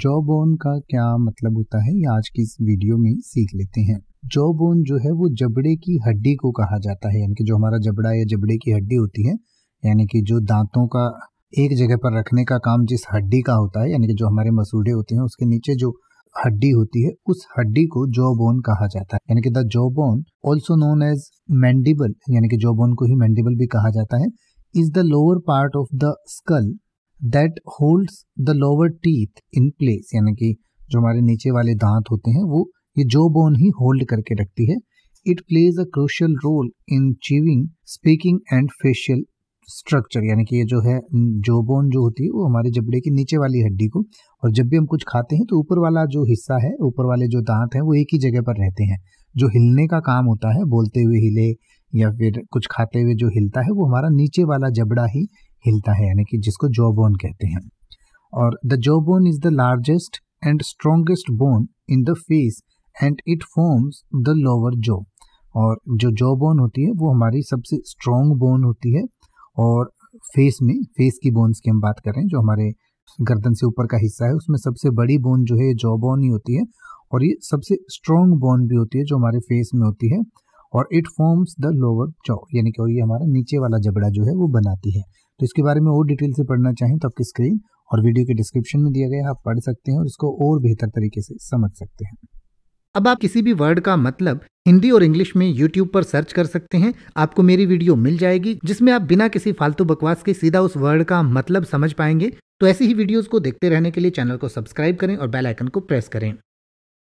jaw bone का क्या मतलब होता है ये आज की इस वीडियो में सीख लेते हैं जॉ बोन जो है वो जबड़े की हड्डी को कहा जाता है यानी कि जो हमारा जबड़ा या जबड़े की हड्डी होती है यानी कि जो दांतों का एक जगह पर रखने का काम जिस हड्डी का होता है यानी कि जो हमारे मसूड़े होते हैं उसके नीचे जो हड्डी होती है उस हड्डी को जॉ बोन कहा जाता है यानी कि the jaw bone also known as mandible यानी कि जॉ बोन को ही मैंडिबल भी कहा जाता है is the lower part of the skull that holds the lower teeth in place यानी कि जो हमारे नीचे वाले दांत होते हैं वो ये जो बोन ही होल्ड करके रखती है it plays a crucial role in chewing speaking and facial structure यानी कि ये जो है जो बोन जो होती है वो हमारे जबड़े की नीचे वाली हड्डी को और जब भी हम कुछ खाते हैं तो ऊपर वाला जो हिस्सा है ऊपर वाले जो दांत हैं वो एक ही जगह पर रहते हैं जो हिलने का काम होता है बोलते हुए हिले या फिर कुछ खाते हुए जो हिलता है वो हमारा नीचे वाला जबड़ा ही हिलता है यानी कि जिसको जो बोन कहते हैं और the jaw bone is the largest and strongest bone in the face and it forms the lower jaw और जो जो बोन होती है वो हमारी सबसे स्ट्रोंग बोन होती है और फेस में फेस की बोन्स की हम बात करें जो हमारे गर्दन से ऊपर का हिस्सा है उसमें सबसे बड़ी बोन जो है जो बोन ही होती है और ये सबसे स्ट्रोंग बोन भी होती है जो हमारे फेस में होती है और इट फॉर्म्स द लोअर चौ यानी कि और ये हमारा नीचे वाला जबड़ा जो है वो बनाती है तो इसके बारे में और डिटेल से पढ़ना चाहें तो आपकी स्क्रीन और वीडियो के डिस्क्रिप्शन में दिया गया आप पढ़ सकते हैं और इसको और बेहतर तरीके से समझ सकते हैं अब आप किसी भी वर्ड का मतलब हिंदी और इंग्लिश में यूट्यूब पर सर्च कर सकते हैं आपको मेरी वीडियो मिल जाएगी जिसमें आप बिना किसी फालतू बकवास के सीधा उस वर्ड का मतलब समझ पाएंगे तो ऐसी ही वीडियोस को देखते रहने के लिए चैनल को सब्सक्राइब करें और बेल आइकन को प्रेस करें